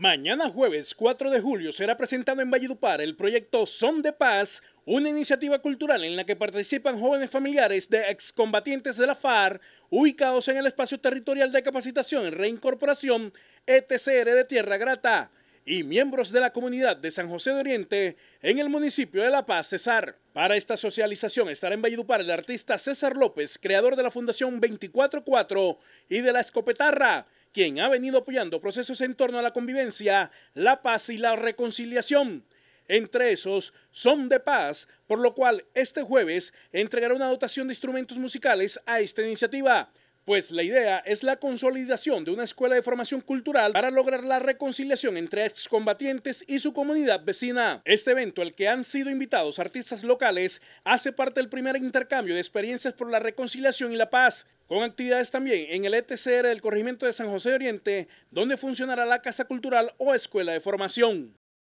Mañana jueves 4 de julio será presentado en Valledupar el proyecto Son de Paz, una iniciativa cultural en la que participan jóvenes familiares de excombatientes de la FARC ubicados en el espacio territorial de capacitación, reincorporación, ETCR de Tierra Grata y miembros de la comunidad de San José de Oriente en el municipio de La Paz, Cesar. Para esta socialización estará en Valledupar el artista César López, creador de la Fundación 244 y de La Escopetarra, quien ha venido apoyando procesos en torno a la convivencia, la paz y la reconciliación. Entre esos son de paz, por lo cual este jueves entregará una dotación de instrumentos musicales a esta iniciativa pues la idea es la consolidación de una escuela de formación cultural para lograr la reconciliación entre excombatientes y su comunidad vecina. Este evento, al que han sido invitados artistas locales, hace parte del primer intercambio de experiencias por la reconciliación y la paz, con actividades también en el ETCR del Corregimiento de San José de Oriente, donde funcionará la Casa Cultural o Escuela de Formación.